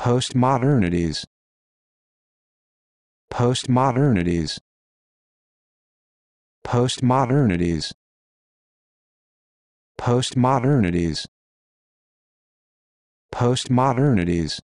Postmodernities. Postmodernities. Postmodernities. Postmodernities. Postmodernities.